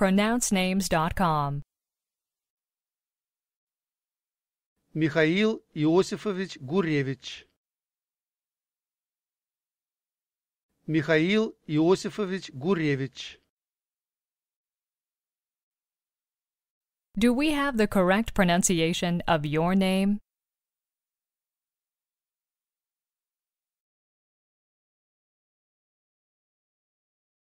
pronouncenames.com. Михаил Иосифович Гуревич. Михаил Иосифович Гуревич. Do we have the correct pronunciation of your name?